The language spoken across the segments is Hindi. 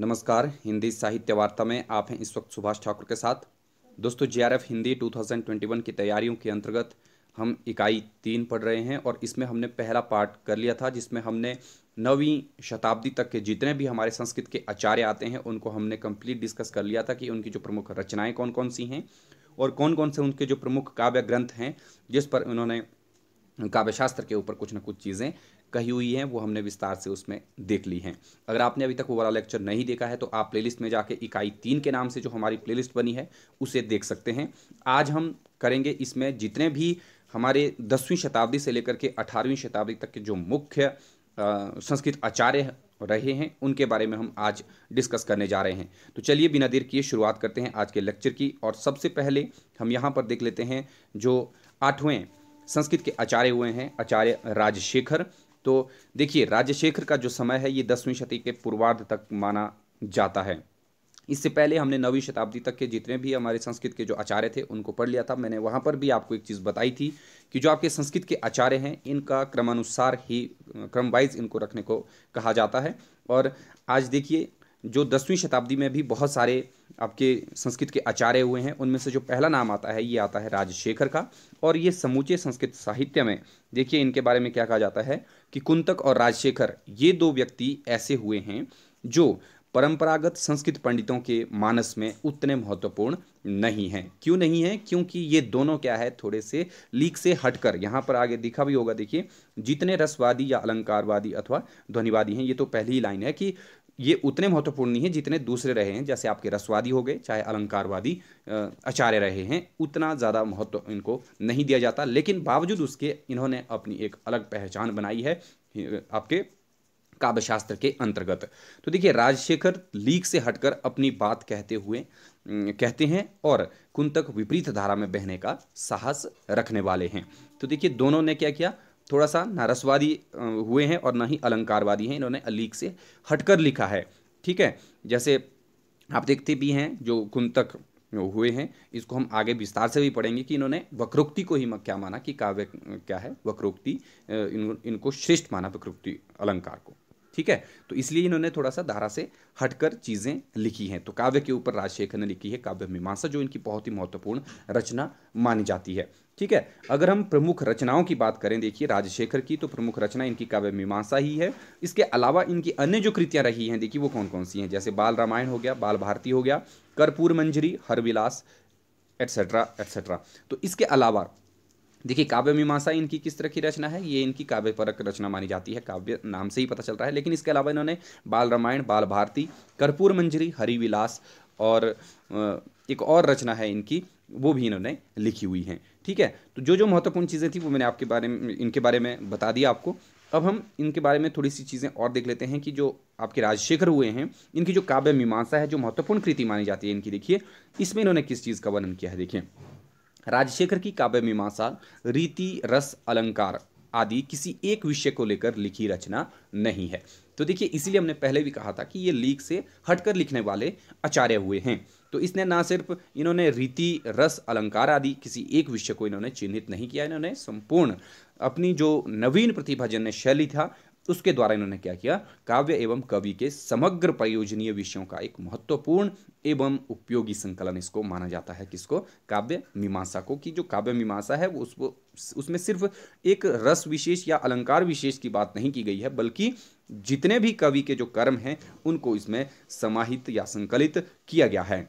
नमस्कार हिंदी साहित्य वार्ता में आप हैं इस वक्त सुभाष ठाकुर के साथ दोस्तों जीआरएफ हिंदी 2021 की तैयारियों के अंतर्गत हम इकाई तीन पढ़ रहे हैं और इसमें हमने पहला पार्ट कर लिया था जिसमें हमने नवी शताब्दी तक के जितने भी हमारे संस्कृत के आचार्य आते हैं उनको हमने कंप्लीट डिस्कस कर लिया था कि उनकी जो प्रमुख रचनाएं कौन कौन सी हैं और कौन कौन से उनके जो प्रमुख काव्य ग्रंथ हैं जिस पर उन्होंने काव्यशास्त्र के ऊपर कुछ ना कुछ चीज़ें कही हुई हैं वो हमने विस्तार से उसमें देख ली हैं अगर आपने अभी तक वो वाला लेक्चर नहीं देखा है तो आप प्लेलिस्ट में जाके इकाई तीन के नाम से जो हमारी प्लेलिस्ट बनी है उसे देख सकते हैं आज हम करेंगे इसमें जितने भी हमारे दसवीं शताब्दी से लेकर के अठारहवीं शताब्दी तक के जो मुख्य संस्कृत आचार्य रहे हैं उनके बारे में हम आज डिस्कस करने जा रहे हैं तो चलिए बिना देर किए शुरुआत करते हैं आज के लेक्चर की और सबसे पहले हम यहाँ पर देख लेते हैं जो आठवें संस्कृत के आचार्य हुए हैं आचार्य राजशेखर तो देखिए राजशेखर का जो समय है ये दसवीं शती के पूर्वार्ध तक माना जाता है इससे पहले हमने नवीं शताब्दी तक के जितने भी हमारे संस्कृत के जो आचार्य थे उनको पढ़ लिया था मैंने वहाँ पर भी आपको एक चीज़ बताई थी कि जो आपके संस्कृत के आचार्य हैं इनका क्रमानुसार ही क्रम वाइज इनको रखने को कहा जाता है और आज देखिए जो दसवीं शताब्दी में भी बहुत सारे आपके संस्कृत के आचार्य हुए हैं उनमें से जो पहला नाम आता है ये आता है राजशेखर का और ये समूचे संस्कृत साहित्य में देखिए इनके बारे में क्या कहा जाता है कि कुंतक और राजशेखर ये दो व्यक्ति ऐसे हुए हैं जो परंपरागत संस्कृत पंडितों के मानस में उतने महत्वपूर्ण नहीं हैं क्यों नहीं है क्योंकि ये दोनों क्या है थोड़े से लीक से हटकर यहाँ पर आगे दिखा भी होगा देखिए जितने रसवादी या अलंकारवादी अथवा ध्वनिवादी हैं ये तो पहली ही लाइन है कि ये उतने महत्वपूर्ण नहीं है जितने दूसरे रहे हैं जैसे आपके रसवादी हो गए चाहे अलंकारवादी आचार्य रहे हैं उतना ज़्यादा महत्व इनको नहीं दिया जाता लेकिन बावजूद उसके इन्होंने अपनी एक अलग पहचान बनाई है आपके काव्यशास्त्र के अंतर्गत तो देखिए राजशेखर लीक से हटकर अपनी बात कहते हुए कहते हैं और कुंतक विपरीत धारा में बहने का साहस रखने वाले हैं तो देखिए दोनों ने क्या किया थोड़ा सा नारसवादी रसवादी हुए हैं और ना ही अलंकारवादी हैं इन्होंने अलीक से हटकर लिखा है ठीक है जैसे आप देखते भी हैं जो कुंतक हुए हैं इसको हम आगे विस्तार से भी पढ़ेंगे कि इन्होंने वक्रोक्ति को ही क्या माना कि काव्य क्या है वक्रोक्ति इन, इनको श्रेष्ठ माना वक्रोक्ति अलंकार को ठीक है तो इसलिए इन्होंने थोड़ा सा धारा से हटकर चीज़ें लिखी हैं तो काव्य के ऊपर राजशेखर ने लिखी है काव्य मीमांसा जो इनकी बहुत ही महत्वपूर्ण रचना मानी जाती है ठीक है अगर हम प्रमुख रचनाओं की बात करें देखिए राजशेखर की तो प्रमुख रचना इनकी काव्य मीमांसा ही है इसके अलावा इनकी अन्य जो कृतियां रही हैं देखिए वो कौन कौन सी हैं जैसे बाल रामायण हो गया बाल भारती हो गया कर्पूर मंजरी हरविलास एटसेट्रा एटसेट्रा तो इसके अलावा देखिए काव्य मीमांसा इनकी किस तरह की रचना है ये इनकी काव्य परक रचना मानी जाती है काव्य नाम से ही पता चलता है लेकिन इसके अलावा इन्होंने बाल रामायण बाल भारती कर्पूर मंजरी हरिविलास और एक और रचना है इनकी वो भी इन्होंने लिखी हुई हैं ठीक है तो जो जो महत्वपूर्ण चीज़ें थी वो मैंने आपके बारे में इनके बारे में बता दिया आपको अब हम इनके बारे में थोड़ी सी चीज़ें और देख लेते हैं कि जो आपके राजशेखर हुए हैं इनकी जो काव्य मीमांसा है जो महत्वपूर्ण कृति मानी जाती है इनकी देखिए इसमें इन्होंने किस चीज़ का वर्णन किया है देखिए राजशेखर की काव्य मीमांसा रीति रस अलंकार आदि किसी एक विषय को लेकर लिखी रचना नहीं है तो देखिए इसीलिए हमने पहले भी कहा था कि ये लीक से हटकर लिखने वाले आचार्य हुए हैं तो इसने ना सिर्फ इन्होंने रीति रस अलंकार आदि किसी एक विषय को इन्होंने चिन्हित नहीं किया इन्होंने संपूर्ण अपनी जो नवीन प्रतिभाजन्य शैली था उसके द्वारा इन्होंने क्या किया काव्य एवं कवि के समग्र प्रयोजनीय विषयों का एक महत्वपूर्ण एवं उपयोगी संकलन इसको माना जाता है किसको काव्य मीमांसा को कि जो काव्य मीमांसा है वो उस उसमें सिर्फ एक रस विशेष या अलंकार विशेष की बात नहीं की गई है बल्कि जितने भी कवि के जो कर्म हैं उनको इसमें समाहित या संकलित किया गया है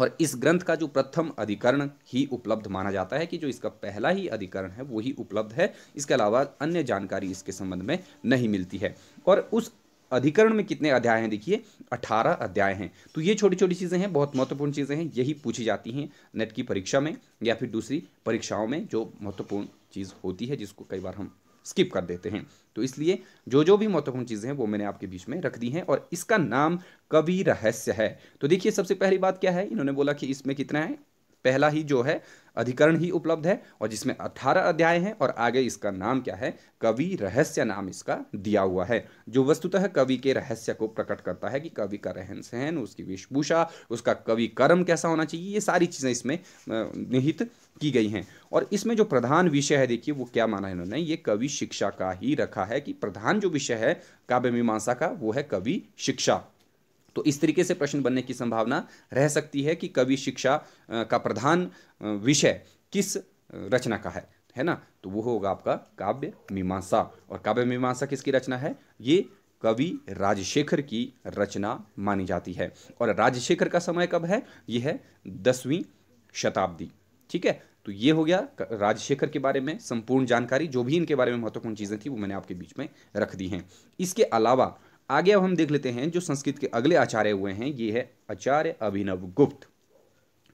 और इस ग्रंथ का जो प्रथम अधिकरण ही उपलब्ध माना जाता है कि जो इसका पहला ही अधिकरण है वही उपलब्ध है इसके अलावा अन्य जानकारी इसके संबंध में नहीं मिलती है और उस अधिकरण में कितने अध्याय हैं देखिए अठारह अध्याय हैं तो ये छोटी छोटी चीज़ें हैं बहुत महत्वपूर्ण चीज़ें हैं यही पूछी जाती हैं नेट की परीक्षा में या फिर दूसरी परीक्षाओं में जो महत्वपूर्ण चीज़ होती है जिसको कई बार हम स्किप कर देते हैं तो इसलिए जो जो भी महत्वपूर्ण चीज़ें हैं वो मैंने आपके बीच में रख दी हैं और इसका नाम कवि रहस्य है तो देखिए सबसे पहली बात क्या है इन्होंने बोला कि इसमें कितना है पहला ही जो है अधिकरण ही उपलब्ध है और जिसमें अट्ठारह अध्याय हैं और आगे इसका नाम क्या है कवि रहस्य नाम इसका दिया हुआ है जो वस्तुतः कवि के रहस्य को प्रकट करता है कि कवि का रहन सहन उसकी वेशभूषा उसका कवि कर्म कैसा होना चाहिए ये सारी चीज़ें इसमें निहित की गई हैं और इसमें जो प्रधान विषय है देखिए वो क्या माना है इन्होंने ये कवि शिक्षा का ही रखा है कि प्रधान जो विषय है काव्य मीमांसा का वो है कवि शिक्षा तो इस तरीके से प्रश्न बनने की संभावना रह सकती है कि कवि शिक्षा का प्रधान विषय किस रचना का है है ना तो वो होगा आपका काव्य मीमांसा और काव्य मीमांसा किसकी रचना है ये कवि राजशेखर की रचना मानी जाती है और राजशेखर का समय कब है ये है दसवीं शताब्दी ठीक है तो ये हो गया राजशेखर के बारे में संपूर्ण जानकारी जो भी इनके बारे में महत्वपूर्ण चीज़ें थी वो मैंने आपके बीच में रख दी हैं इसके अलावा आगे अब हम देख लेते हैं जो संस्कृत के अगले आचार्य हुए हैं ये है आचार्य अभिनव गुप्त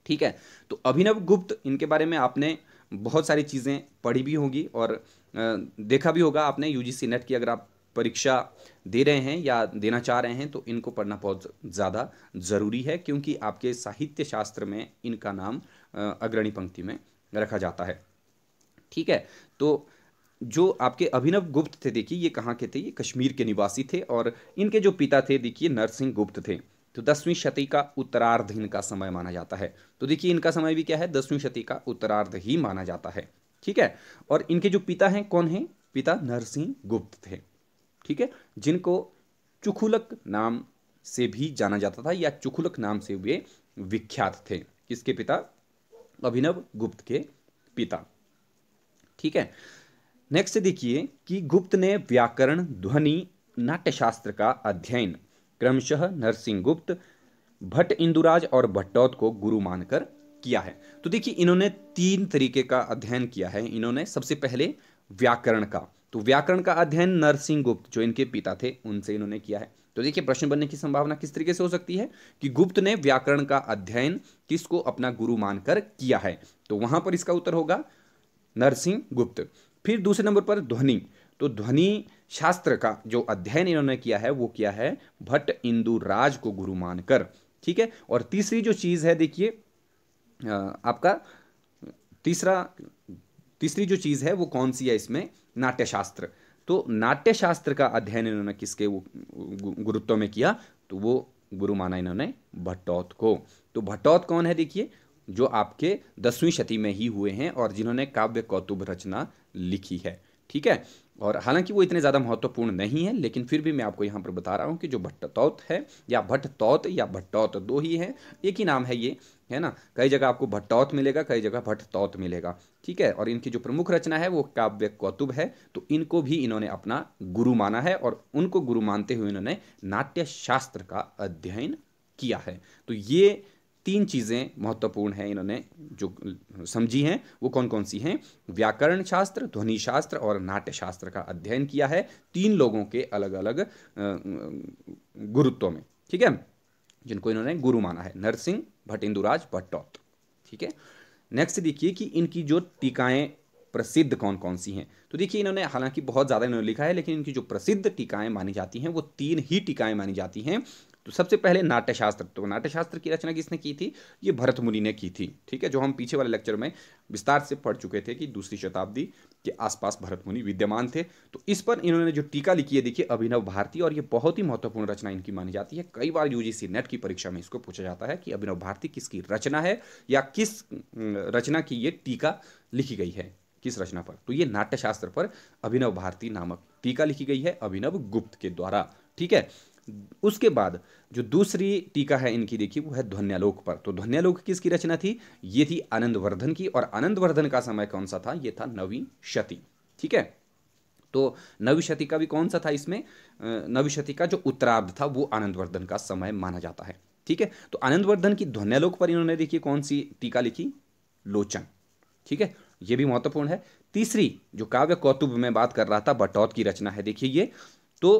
ठीक है तो अभिनव गुप्त इनके बारे में आपने बहुत सारी चीज़ें पढ़ी भी होगी और देखा भी होगा आपने यू जी नेट की अगर आप परीक्षा दे रहे हैं या देना चाह रहे हैं तो इनको पढ़ना बहुत ज़्यादा ज़रूरी है क्योंकि आपके साहित्य शास्त्र में इनका नाम अग्रणी पंक्ति में रखा जाता है ठीक है तो जो आपके अभिनव गुप्त थे देखिए ये कहाँ के थे ये कश्मीर के निवासी थे और इनके जो पिता थे देखिए नरसिंह गुप्त थे तो दसवीं शती का उत्तरार्ध इनका समय माना जाता है तो देखिए इनका समय भी क्या है दसवीं शती का उत्तरार्ध ही माना जाता है ठीक है और इनके जो पिता हैं कौन हैं पिता नरसिंह गुप्त थे ठीक है जिनको चुखुलक नाम से भी जाना जाता था या चुखुलक नाम से वे विख्यात थे किसके पिता अभिनव गुप्त के पिता ठीक है नेक्स्ट देखिए कि गुप्त ने व्याकरण ध्वनि नाट्यशास्त्र का अध्ययन क्रमशः नरसिंह गुप्त भट्ट इंदुराज और भट्टौत को गुरु मानकर किया है तो देखिए इन्होंने तीन तरीके का अध्ययन किया है इन्होंने सबसे पहले व्याकरण का तो व्याकरण का अध्ययन नरसिंह गुप्त जो इनके पिता थे उनसे इन्होंने किया है तो देखिए प्रश्न बनने की संभावना किस तरीके से हो सकती है कि गुप्त ने व्याकरण का अध्ययन किसको अपना गुरु मानकर किया है तो वहां पर इसका उत्तर होगा नरसिंह गुप्त फिर दूसरे नंबर पर ध्वनि तो ध्वनि शास्त्र का जो अध्ययन इन्होंने किया है वो किया है भट्ट इंदुराज को गुरु मानकर ठीक है और तीसरी जो चीज़ है देखिए आपका तीसरा तीसरी जो चीज़ है वो कौन सी है इसमें नाट्यशास्त्र तो नाट्यशास्त्र का अध्ययन इन्होंने किसके गुरुत्व में किया तो वो गुरु माना इन्होंने भट्टौत को तो भट्टौत कौन है देखिए जो आपके दसवीं शती में ही हुए हैं और जिन्होंने काव्य कौतुभ रचना लिखी है ठीक है और हालांकि वो इतने ज़्यादा महत्वपूर्ण नहीं है लेकिन फिर भी मैं आपको यहाँ पर बता रहा हूँ कि जो भट्टतौत है या भट्टतौत या भट्टौत दो ही है एक ही नाम है ये है ना कई जगह आपको भट्टौत मिलेगा कई जगह भट्टतौत मिलेगा ठीक है और इनकी जो प्रमुख रचना है वो काव्य कौतुब है तो इनको भी इन्होंने अपना गुरु माना है और उनको गुरु मानते हुए इन्होंने नाट्य शास्त्र का अध्ययन किया है तो ये तीन चीज़ें महत्वपूर्ण हैं इन्होंने जो समझी हैं वो कौन कौन सी हैं व्याकरण शास्त्र ध्वनि शास्त्र और नाट्य शास्त्र का अध्ययन किया है तीन लोगों के अलग अलग गुरुत्व में ठीक है जिनको इन्होंने गुरु माना है नरसिंह भटेंदुराज भट्टौत ठीक है नेक्स्ट देखिए कि इनकी जो टीकाएँ प्रसिद्ध कौन कौन सी हैं तो देखिए इन्होंने हालांकि बहुत ज़्यादा इन्होंने लिखा है लेकिन इनकी जो प्रसिद्ध टीकाएँ मानी जाती हैं वो तीन ही टीकाएँ मानी जाती हैं तो सबसे पहले नाट्यशास्त्र तो नाट्यशास्त्र की रचना किसने की थी ये भरत मुनि ने की थी ठीक है जो हम पीछे वाले लेक्चर में विस्तार से पढ़ चुके थे कि दूसरी शताब्दी के आसपास भरत मुनि विद्यमान थे तो इस पर इन्होंने जो टीका लिखी है देखिए अभिनव भारती और ये बहुत ही महत्वपूर्ण रचना इनकी मानी जाती है कई बार यूजीसी नेट की परीक्षा में इसको पूछा जाता है कि अभिनव भारती किसकी रचना है या किस रचना की ये टीका लिखी गई है किस रचना पर तो ये नाट्यशास्त्र पर अभिनव भारती नामक टीका लिखी गई है अभिनव गुप्त के द्वारा ठीक है उसके बाद जो दूसरी टीका है इनकी देखिए वो है ध्वन्यालोक पर तो ध्वन्यालोक किसकी रचना थी ये थी आनंदवर्धन की और आनंदवर्धन का समय कौन सा था ये था नवी शती ठीक है तो नवी शती का भी कौन सा था इसमें नवी शती का जो उत्तरार्ध था वो आनंदवर्धन का समय माना जाता है ठीक है तो आनंदवर्धन की ध्वन्यालोक पर इन्होंने देखिए कौन सी टीका लिखी लोचन ठीक है ये भी महत्वपूर्ण है तीसरी जो काव्य कौतुब में बात कर रहा था बटौत की रचना है देखिए ये तो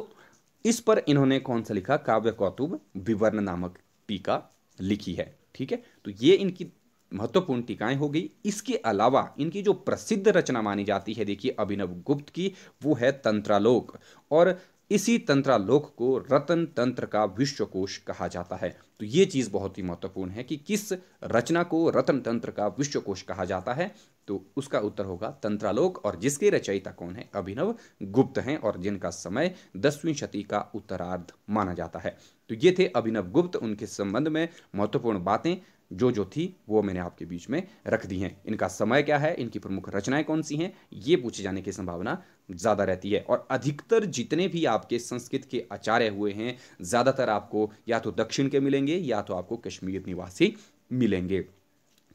इस पर इन्होंने कौन सा लिखा काव्य कौतुब विवरण नामक टीका लिखी है ठीक है तो ये इनकी महत्वपूर्ण टीकाएं हो गई इसके अलावा इनकी जो प्रसिद्ध रचना मानी जाती है देखिए अभिनव गुप्त की वो है तंत्रालोक और इसी तंत्रालोक को रतन तंत्र का विश्वकोश कहा जाता है तो ये चीज़ बहुत ही महत्वपूर्ण है कि किस रचना को रतन तंत्र का विश्वकोश कहा जाता है तो उसका उत्तर होगा तंत्रालोक और जिसके रचयिता कौन है अभिनव गुप्त हैं और जिनका समय दसवीं शती का उत्तरार्ध माना जाता है तो ये थे अभिनव गुप्त उनके संबंध में महत्वपूर्ण बातें जो जो थी वो मैंने आपके बीच में रख दी हैं इनका समय क्या है इनकी प्रमुख रचनाएं कौन सी हैं ये पूछे जाने की संभावना ज़्यादा रहती है और अधिकतर जितने भी आपके संस्कृत के आचार्य हुए हैं ज़्यादातर आपको या तो दक्षिण के मिलेंगे या तो आपको कश्मीर निवासी मिलेंगे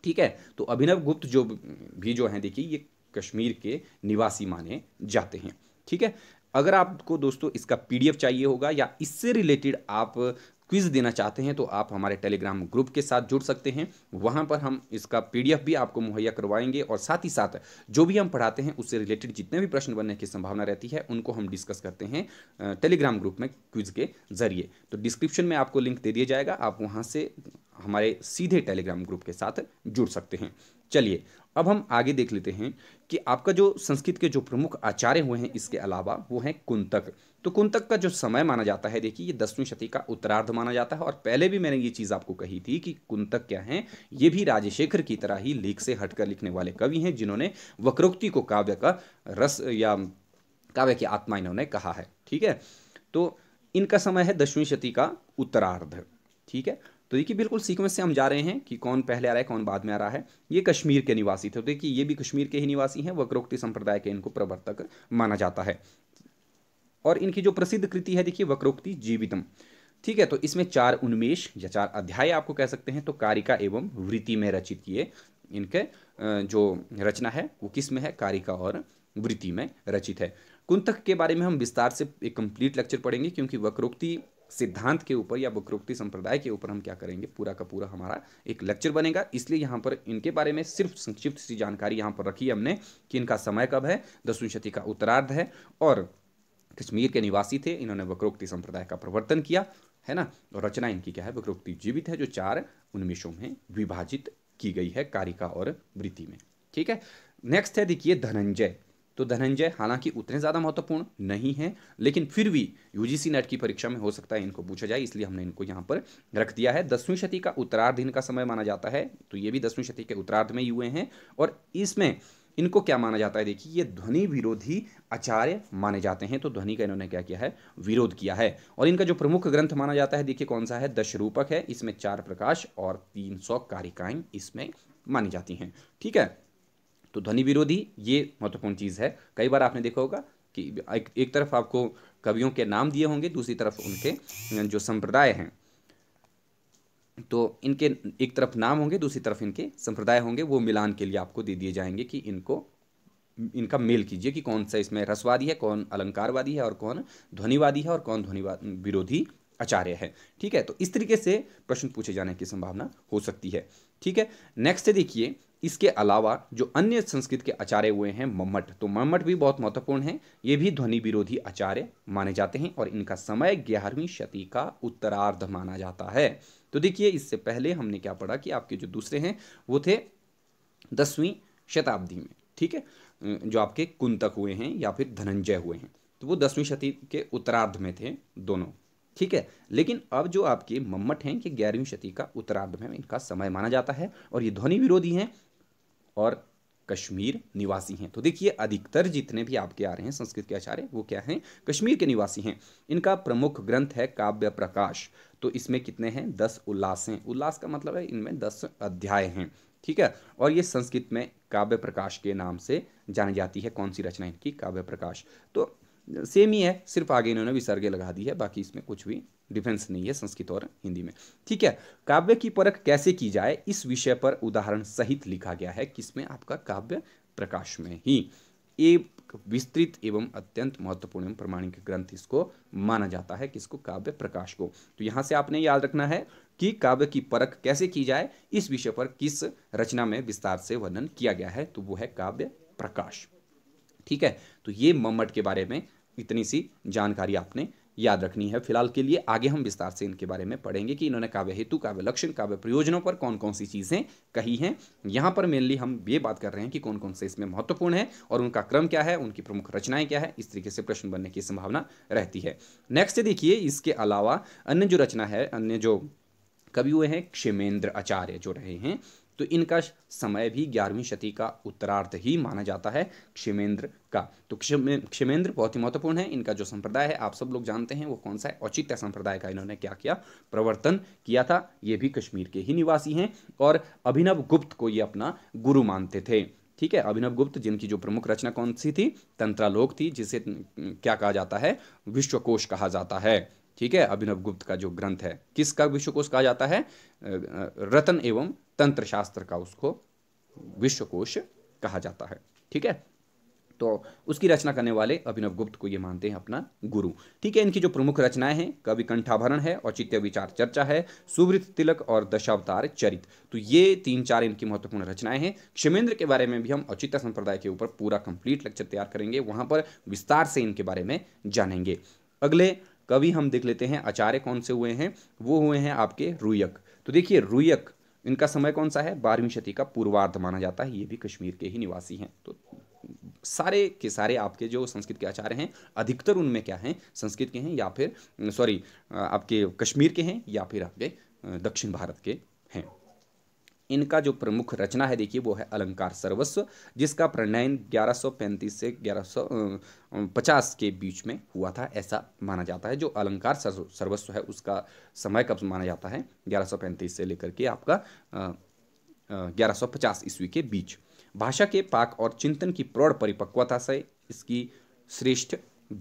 ठीक है तो अभिनव गुप्त जो भी जो हैं देखिए ये कश्मीर के निवासी माने जाते हैं ठीक है अगर आपको दोस्तों इसका पीडीएफ चाहिए होगा या इससे रिलेटेड आप क्विज़ देना चाहते हैं तो आप हमारे टेलीग्राम ग्रुप के साथ जुड़ सकते हैं वहां पर हम इसका पीडीएफ भी आपको मुहैया करवाएंगे और साथ ही साथ जो भी हम पढ़ाते हैं उससे रिलेटेड जितने भी प्रश्न बनने की संभावना रहती है उनको हम डिस्कस करते हैं टेलीग्राम ग्रुप में क्विज़ के जरिए तो डिस्क्रिप्शन में आपको लिंक दे दिया जाएगा आप वहाँ से हमारे सीधे टेलीग्राम ग्रुप के साथ जुड़ सकते हैं चलिए अब हम आगे देख लेते हैं कि आपका जो संस्कृत के जो प्रमुख आचार्य हुए हैं इसके अलावा वो हैं कुंतक तो कुंतक का जो समय माना जाता है देखिए ये दसवीं शती का उत्तरार्ध माना जाता है और पहले भी मैंने ये चीज़ आपको कही थी कि कुंतक क्या हैं ये भी राजशेखर की तरह ही लेख से हटकर लिखने वाले कवि हैं जिन्होंने वक्रोक्ति को काव्य का रस या काव्य की आत्मा इन्होंने कहा है ठीक है तो इनका समय है दसवीं शती का उत्तरार्ध ठीक है तो देखिए बिल्कुल सीक्वेंस से हम जा रहे हैं कि कौन पहले आ रहा है कौन बाद में आ रहा है ये कश्मीर के निवासी थे तो देखिए ये भी कश्मीर के ही निवासी हैं वक्रोक्ति संप्रदाय के इनको प्रवर्तक माना जाता है और इनकी जो प्रसिद्ध कृति है देखिए वक्रोक्ति जीवितम ठीक है तो इसमें चार उन्मेष या चार अध्याय आपको कह सकते हैं तो कारिका एवं वृत्ति में रचित किए इनके जो रचना है वो किस में है कारिका और वृत्ति में रचित है कुंतक के बारे में हम विस्तार से एक कंप्लीट लेक्चर पढ़ेंगे क्योंकि वक्रोक्ति सिद्धांत के ऊपर या वक्रोक्ति संप्रदाय के ऊपर हम क्या करेंगे पूरा का पूरा हमारा एक लेक्चर बनेगा इसलिए यहाँ पर इनके बारे में सिर्फ संक्षिप्त सी जानकारी यहाँ पर रखी हमने कि इनका समय कब है दसवीं शती का उत्तरार्ध है और कश्मीर के निवासी थे इन्होंने वक्रोक्ति संप्रदाय का प्रवर्तन किया है ना और रचना इनकी क्या है वक्रोक्ति जीवित है जो चार उन्मेषों में विभाजित की गई है कारिका और वृत्ति में ठीक है नेक्स्ट है देखिए धनंजय तो धनंजय हालांकि उतने ज़्यादा महत्वपूर्ण नहीं है लेकिन फिर भी यूजीसी नेट की परीक्षा में हो सकता है इनको पूछा जाए इसलिए हमने इनको यहाँ पर रख दिया है दसवीं शती का उत्तरार्ध इनका समय माना जाता है तो ये भी दसवीं शती के उत्तरार्ध में ही हुए हैं और इसमें इनको क्या माना जाता है देखिए ये ध्वनि विरोधी आचार्य माने जाते हैं तो ध्वनि का इन्होंने क्या किया है विरोध किया है और इनका जो प्रमुख ग्रंथ माना जाता है देखिए कौन सा है दशरूपक है इसमें चार प्रकाश और तीन सौ कारिकाएं इसमें मानी जाती हैं ठीक है तो ध्वनि विरोधी ये महत्वपूर्ण चीज़ है कई बार आपने देखा होगा कि एक, एक तरफ आपको कवियों के नाम दिए होंगे दूसरी तरफ उनके जो संप्रदाय हैं तो इनके एक तरफ नाम होंगे दूसरी तरफ इनके संप्रदाय होंगे वो मिलान के लिए आपको दे दिए जाएंगे कि इनको इनका मेल कीजिए कि कौन सा इसमें रसवादी है कौन अलंकारवादी है और कौन ध्वनिवादी है और कौन ध्वनिवाद विरोधी आचार्य है ठीक है तो इस तरीके से प्रश्न पूछे जाने की संभावना हो सकती है ठीक है नेक्स्ट देखिए इसके अलावा जो अन्य संस्कृत के आचार्य हुए हैं मम्मट तो मम्मट भी बहुत महत्वपूर्ण हैं ये भी ध्वनि विरोधी आचार्य माने जाते हैं और इनका समय ग्यारहवीं शती का उत्तरार्ध माना जाता है तो देखिए इससे पहले हमने क्या पढ़ा कि आपके जो दूसरे हैं वो थे दसवीं शताब्दी में ठीक है अं, जो आपके कुंतक हुए हैं या फिर धनंजय हुए हैं तो वो दसवीं शती के उत्तरार्ध में थे दोनों ठीक है लेकिन अब जो आपके मम्मट हैं ये ग्यारहवीं शती का उत्तरार्ध में इनका समय माना जाता है और ये ध्वनि विरोधी हैं और कश्मीर निवासी हैं तो देखिए अधिकतर जितने भी आपके आ रहे हैं संस्कृत के आचार्य वो क्या हैं कश्मीर के निवासी हैं इनका प्रमुख ग्रंथ है काव्य प्रकाश तो इसमें कितने हैं दस उल्लास हैं उल्लास का मतलब है इनमें दस अध्याय हैं ठीक है और ये संस्कृत में काव्य प्रकाश के नाम से जानी जाती है कौन सी रचना इनकी काव्य प्रकाश तो सेम ही है सिर्फ आगे इन्होंने विसर्गे लगा दी है बाकी इसमें कुछ भी डिफेंस नहीं है संस्कृत और हिंदी में ठीक है काव्य की परख कैसे की जाए इस विषय पर उदाहरण सहित लिखा गया है किसमें आपका काव्य प्रकाश में ही एक विस्तृत एवं अत्यंत महत्वपूर्ण एवं प्रमाणिक ग्रंथ इसको माना जाता है किसको काव्य प्रकाश को तो यहां से आपने याद रखना है कि काव्य की परख कैसे की जाए इस विषय पर किस रचना में विस्तार से वर्णन किया गया है तो वो है काव्य प्रकाश ठीक है तो ये मम्मट के बारे में इतनी सी जानकारी आपने याद रखनी है फिलहाल के लिए आगे हम विस्तार से इनके बारे में पढ़ेंगे कि इन्होंने काव्य हेतु काव्य लक्षण काव्य प्रयोजनों पर कौन कौन सी चीज़ें कही हैं यहाँ पर मेनली हम ये बात कर रहे हैं कि कौन कौन से इसमें महत्वपूर्ण है और उनका क्रम क्या है उनकी प्रमुख रचनाएं क्या है इस तरीके से प्रश्न बनने की संभावना रहती है नेक्स्ट देखिए इसके अलावा अन्य जो रचना है अन्य जो कवि हुए हैं क्षेमेंद्र आचार्य जो रहे हैं तो इनका समय भी ग्यारहवीं शती का उत्तरार्ध ही माना जाता है क्षेमेंद्र का तो क्षेमेंद्र बहुत ही महत्वपूर्ण है इनका जो संप्रदाय है आप सब लोग जानते हैं वो कौन सा है औचित्य संप्रदाय का इन्होंने क्या किया प्रवर्तन किया था ये भी कश्मीर के ही निवासी हैं और अभिनव गुप्त को ये अपना गुरु मानते थे ठीक है अभिनव गुप्त जिनकी जो प्रमुख रचना कौन सी थी तंत्रालोक थी जिसे क्या कहा जाता है विश्वकोश कहा जाता है ठीक है अभिनव गुप्त का जो ग्रंथ है किसका विश्वकोश कहा जाता है रतन एवं तंत्र शास्त्र का उसको विश्वकोश कहा जाता है ठीक है तो उसकी रचना करने वाले अभिनव गुप्त को ये मानते हैं अपना गुरु ठीक है इनकी जो प्रमुख रचनाएं हैं कवि कंठाभरण है औचित्य विचार चर्चा है सुवृत तिलक और दशावतार चरित तो ये तीन चार इनकी महत्वपूर्ण रचनाएं हैं क्षमेंद्र के बारे में भी हम औचित्य संप्रदाय के ऊपर पूरा कंप्लीट लेक्चर तैयार करेंगे वहां पर विस्तार से इनके बारे में जानेंगे अगले कवि हम देख लेते हैं आचार्य कौन से हुए हैं वो हुए हैं आपके रुयक तो देखिए रुयक इनका समय कौन सा है बारहवीं शती का पूर्वार्ध माना जाता है ये भी कश्मीर के ही निवासी हैं तो सारे के सारे आपके जो संस्कृत के आचार्य हैं अधिकतर उनमें क्या हैं संस्कृत के हैं या फिर सॉरी आपके कश्मीर के हैं या फिर आपके दक्षिण भारत के इनका जो प्रमुख रचना है देखिए वो है अलंकार सर्वस्व जिसका प्रणयन 1135 से 1150 के बीच में हुआ था ऐसा माना जाता है जो अलंकार सर्वस्व है उसका समय कब माना जाता है 1135 से लेकर के आपका आ, 1150 ईस्वी के बीच भाषा के पाक और चिंतन की प्रौढ़ परिपक्वता से इसकी श्रेष्ठ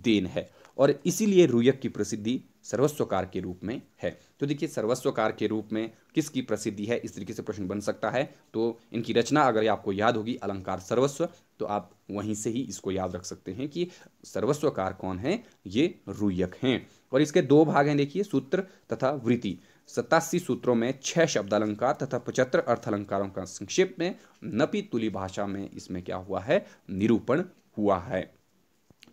देन है और इसीलिए रूयक की प्रसिद्धि सर्वस्वकार के रूप में है तो देखिए सर्वस्वकार के रूप में किसकी प्रसिद्धि है इस तरीके से प्रश्न बन सकता है तो इनकी रचना अगर आपको याद होगी अलंकार सर्वस्व तो आप वहीं से ही इसको याद रख सकते हैं कि सर्वस्वकार कौन है ये रुयक हैं और इसके दो भाग हैं देखिए सूत्र तथा वृत्ति सतासी सूत्रों में छः अलंकार तथा पचहत्तर अर्थ अलंकारों का संक्षेप में नपी तुली भाषा में इसमें क्या हुआ है निरूपण हुआ है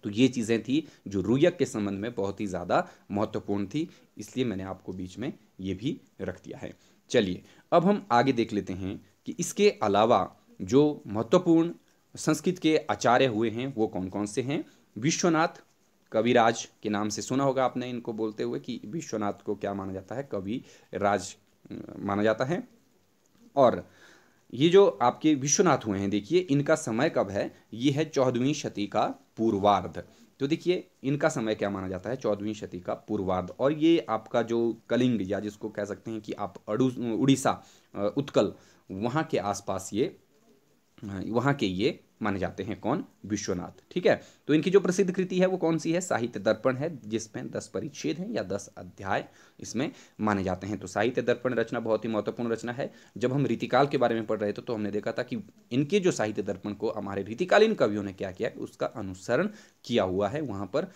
तो ये चीज़ें थी जो रुयक के संबंध में बहुत ही ज़्यादा महत्वपूर्ण थी इसलिए मैंने आपको बीच में ये भी रख दिया है चलिए अब हम आगे देख लेते हैं कि इसके अलावा जो महत्वपूर्ण संस्कृत के आचार्य हुए हैं वो कौन कौन से हैं विश्वनाथ कविराज के नाम से सुना होगा आपने इनको बोलते हुए कि विश्वनाथ को क्या माना जाता है कवि राज माना जाता है और ये जो आपके विश्वनाथ हुए हैं देखिए इनका समय कब है ये है चौदहवीं शती का पूर्वार्ध तो देखिए इनका समय क्या माना जाता है चौदहवीं शती का पूर्वार्ध और ये आपका जो कलिंग या जिसको कह सकते हैं कि आप अड़ू उड़ीसा उत्कल वहाँ के आसपास ये वहाँ के ये माने जाते हैं कौन विश्वनाथ ठीक है तो इनकी जो प्रसिद्ध कृति है वो कौन सी है साहित्य दर्पण है जिसमें दस परिच्छेद हैं या दस अध्याय इसमें माने जाते हैं तो साहित्य दर्पण रचना बहुत ही महत्वपूर्ण रचना है जब हम रीतिकाल के बारे में पढ़ रहे थे तो हमने देखा था कि इनके जो साहित्य दर्पण को हमारे रीतिकालीन कवियों ने क्या किया उसका अनुसरण किया हुआ है वहाँ पर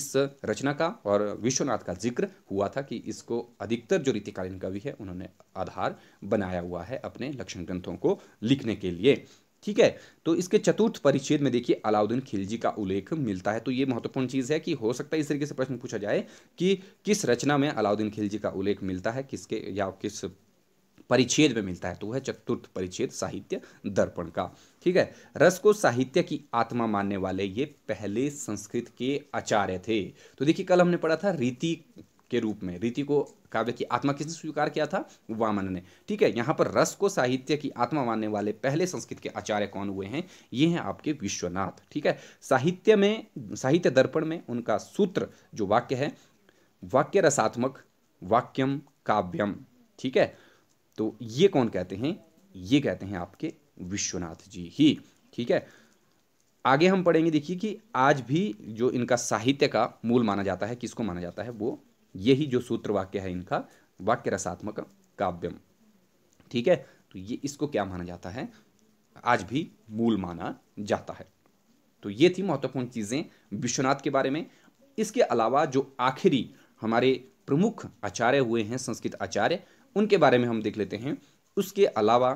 इस रचना का और विश्वनाथ का जिक्र हुआ था कि इसको अधिकतर जो रीतिकालीन कवि है उन्होंने आधार बनाया हुआ है अपने लक्षण ग्रंथों को लिखने के लिए ठीक है तो इसके चतुर्थ परिच्छेद में देखिए अलाउद्दीन खिलजी का उल्लेख मिलता है तो ये महत्वपूर्ण चीज़ है कि हो सकता है इस तरीके से प्रश्न पूछा जाए कि किस रचना में अलाउद्दीन खिलजी का उल्लेख मिलता है किसके या किस परिच्छेद में मिलता है तो वह चतुर्थ परिच्छेद साहित्य दर्पण का ठीक है रस को साहित्य की आत्मा मानने वाले ये पहले संस्कृत के आचार्य थे तो देखिए कल हमने पढ़ा था रीति के रूप में रीति को काव्य की आत्मा किसने स्वीकार किया था वामन ने ठीक है यहाँ पर रस को साहित्य की आत्मा मानने वाले पहले संस्कृत के आचार्य कौन हुए हैं ये हैं आपके विश्वनाथ ठीक है साहित्य में साहित्य दर्पण में उनका सूत्र जो वाक्य है वाक्य रसात्मक वाक्यम काव्यम ठीक है तो ये कौन कहते हैं ये कहते हैं आपके विश्वनाथ जी ही ठीक है आगे हम पढ़ेंगे देखिए कि आज भी जो इनका साहित्य का मूल माना जाता है किसको माना जाता है वो यही जो सूत्र वाक्य है इनका वाक्य रसात्मक काव्यम ठीक है तो ये इसको क्या माना जाता है आज भी मूल माना जाता है तो ये थी महत्वपूर्ण चीज़ें विश्वनाथ के बारे में इसके अलावा जो आखिरी हमारे प्रमुख आचार्य हुए हैं संस्कृत आचार्य उनके बारे में हम देख लेते हैं उसके अलावा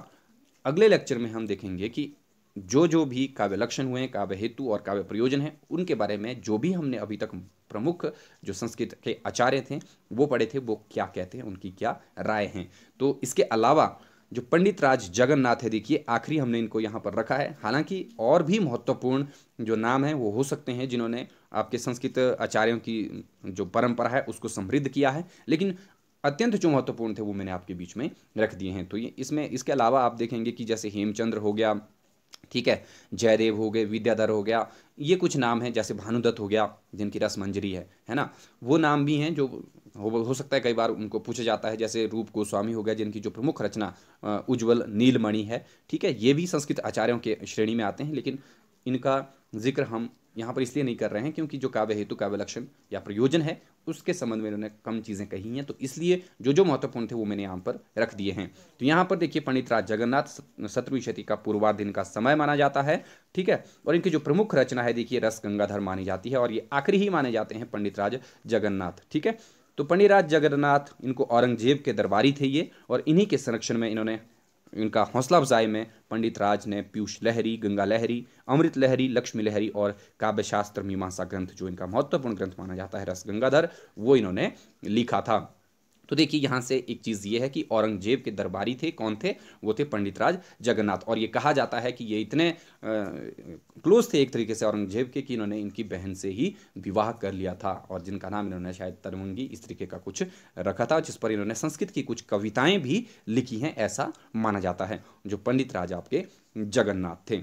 अगले लेक्चर में हम देखेंगे कि जो जो भी काव्य लक्षण हुए हैं काव्य हेतु और काव्य प्रयोजन है उनके बारे में जो भी हमने अभी तक प्रमुख जो संस्कृत के आचार्य थे वो पढ़े थे वो क्या कहते हैं उनकी क्या राय है तो इसके अलावा जो पंडित राज जगन्नाथ है देखिए आखिरी हमने इनको यहाँ पर रखा है हालांकि और भी महत्वपूर्ण जो नाम है वो हो सकते हैं जिन्होंने आपके संस्कृत आचार्यों की जो परंपरा है उसको समृद्ध किया है लेकिन अत्यंत जो महत्वपूर्ण थे वो मैंने आपके बीच में रख दिए हैं तो ये इसमें इसके अलावा आप देखेंगे कि जैसे हेमचंद्र हो गया ठीक है जयदेव हो गए विद्याधर हो गया ये कुछ नाम हैं जैसे भानुदत्त हो गया जिनकी रस मंजरी है है ना वो नाम भी हैं जो हो, हो सकता है कई बार उनको पूछा जाता है जैसे रूप गोस्वामी हो गया जिनकी जो प्रमुख रचना उज्ज्वल नीलमणि है ठीक है ये भी संस्कृत आचार्यों के श्रेणी में आते हैं लेकिन इनका जिक्र हम यहाँ पर इसलिए नहीं कर रहे हैं क्योंकि जो काव्य हेतु काव्य लक्षण या प्रयोजन है उसके संबंध में इन्होंने कम चीज़ें कही हैं तो इसलिए जो जो महत्वपूर्ण थे वो मैंने यहाँ पर रख दिए हैं तो यहाँ पर देखिए पंडित राज जगन्नाथ सत्रवीं शती का पूर्वार्ध इनका समय माना जाता है ठीक है और इनकी जो प्रमुख रचना है देखिए रस गंगाधर मानी जाती है और ये आखिरी ही माने जाते हैं पंडित राज जगन्नाथ ठीक है तो पंडित राज जगन्नाथ इनको औरंगजेब के दरबारी थे ये और इन्हीं के संरक्षण में इन्होंने इनका हौसला अफजाई में पंडित राज ने पीयूष लहरी गंगा लहरी अमृत लहरी लक्ष्मी लहरी और काव्य शास्त्र मीमांसा ग्रंथ जो इनका महत्वपूर्ण ग्रंथ माना जाता है रस गंगाधर वो इन्होंने लिखा था तो देखिए यहाँ से एक चीज़ ये है कि औरंगजेब के दरबारी थे कौन थे वो थे पंडित राज जगन्नाथ और ये कहा जाता है कि ये इतने क्लोज थे एक तरीके से औरंगजेब के कि इन्होंने इनकी बहन से ही विवाह कर लिया था और जिनका नाम इन्होंने शायद तरमुंगी इस तरीके का कुछ रखा था जिस पर इन्होंने संस्कृत की कुछ कविताएँ भी लिखी हैं ऐसा माना जाता है जो पंडित राज आपके जगन्नाथ थे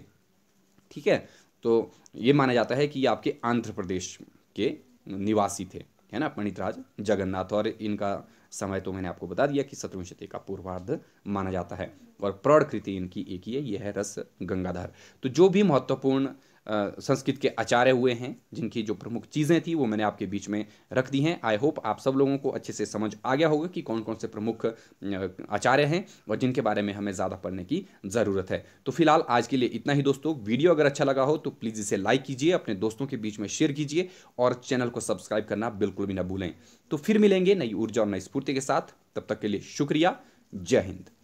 ठीक है तो ये माना जाता है कि ये आपके आंध्र प्रदेश के निवासी थे है ना पंडित राज जगन्नाथ और इनका समय तो मैंने आपको बता दिया कि सत्रहवीं शती का पूर्वार्ध माना जाता है और प्रौढ़ कृति इनकी एक ही है यह है रस गंगाधर तो जो भी महत्वपूर्ण संस्कृत के आचार्य हुए हैं जिनकी जो प्रमुख चीज़ें थी वो मैंने आपके बीच में रख दी हैं आई होप आप सब लोगों को अच्छे से समझ आ गया होगा कि कौन कौन से प्रमुख आचार्य हैं और जिनके बारे में हमें ज़्यादा पढ़ने की ज़रूरत है तो फिलहाल आज के लिए इतना ही दोस्तों वीडियो अगर अच्छा लगा हो तो प्लीज़ इसे लाइक कीजिए अपने दोस्तों के बीच में शेयर कीजिए और चैनल को सब्सक्राइब करना बिल्कुल भी ना भूलें तो फिर मिलेंगे नई ऊर्जा और नई स्फूर्ति के साथ तब तक के लिए शुक्रिया जय हिंद